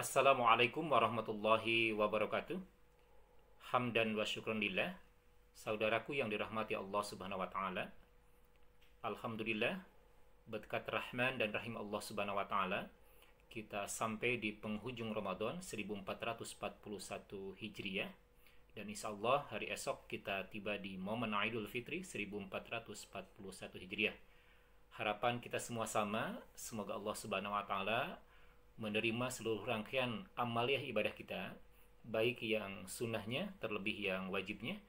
Assalamualaikum warahmatullahi wabarakatuh. Hamdan wa syukronillah. Saudaraku yang dirahmati Allah Subhanahu wa taala. Alhamdulillah berkat Rahman dan Rahim Allah Subhanahu wa taala kita sampai di penghujung Ramadan 1441 Hijriah dan insya Allah hari esok kita tiba di momen Idul Fitri 1441 Hijriah. Harapan kita semua sama, semoga Allah Subhanahu wa taala menerima seluruh rangkaian amaliah ibadah kita, baik yang sunnahnya, terlebih yang wajibnya,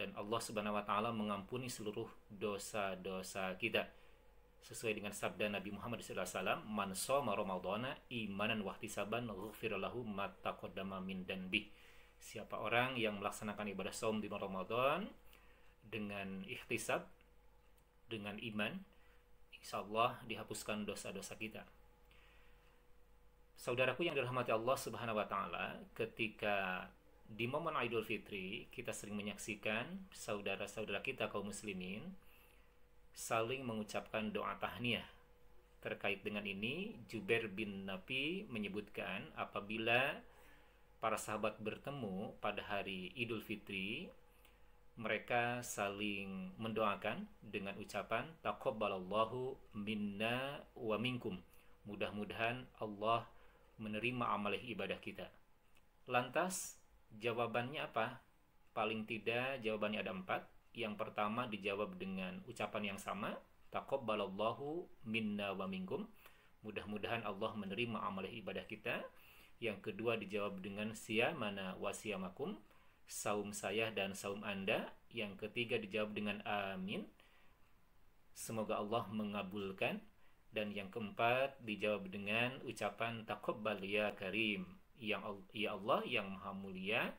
dan Allah Subhanahu wa taala mengampuni seluruh dosa-dosa kita. Sesuai dengan sabda Nabi Muhammad SAW, "Man shoma imanan wahtisaban saban lahu min danbi." Siapa orang yang melaksanakan ibadah saum di Ramadan dengan ikhtisab, dengan iman, insyaallah dihapuskan dosa-dosa kita. Saudaraku yang dirahmati Allah Subhanahu wa taala, ketika di momen Idul Fitri kita sering menyaksikan saudara-saudara kita kaum muslimin saling mengucapkan doa tahniah. Terkait dengan ini, Jubair bin Nabi menyebutkan apabila para sahabat bertemu pada hari Idul Fitri, mereka saling mendoakan dengan ucapan taqabbalallahu minna wa minkum. Mudah-mudahan Allah menerima amalih ibadah kita. Lantas, jawabannya apa? Paling tidak jawabannya ada empat. Yang pertama dijawab dengan ucapan yang sama, Taqobbalallahu minna wa minkum. Mudah-mudahan Allah menerima amalih ibadah kita. Yang kedua dijawab dengan siyamana wa siyamakum, saum saya dan saum Anda. Yang ketiga dijawab dengan amin. Semoga Allah mengabulkan dan yang keempat dijawab dengan ucapan takobbal ya karim. yang ya Allah yang maha mulia,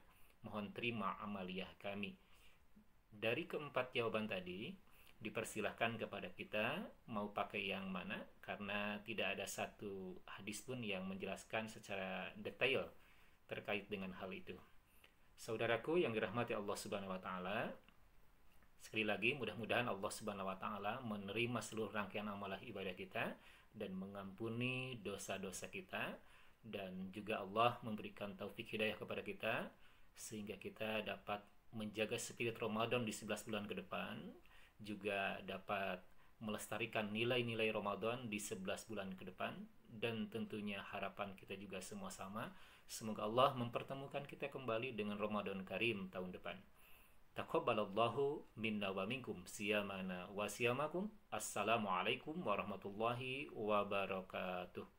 mohon terima amaliah kami. Dari keempat jawaban tadi, dipersilahkan kepada kita mau pakai yang mana karena tidak ada satu hadis pun yang menjelaskan secara detail terkait dengan hal itu. Saudaraku yang dirahmati Allah Subhanahu wa taala, Sekali lagi, mudah-mudahan Allah Subhanahu wa taala menerima seluruh rangkaian amalah ibadah kita dan mengampuni dosa-dosa kita dan juga Allah memberikan taufik hidayah kepada kita sehingga kita dapat menjaga spirit Ramadan di 11 bulan ke depan, juga dapat melestarikan nilai-nilai Ramadan di 11 bulan ke depan dan tentunya harapan kita juga semua sama. Semoga Allah mempertemukan kita kembali dengan Ramadan Karim tahun depan. Taqabbalallahu minna wa minkum siyamana wa siyamakum. Assalamualaikum warahmatullahi wabarakatuh.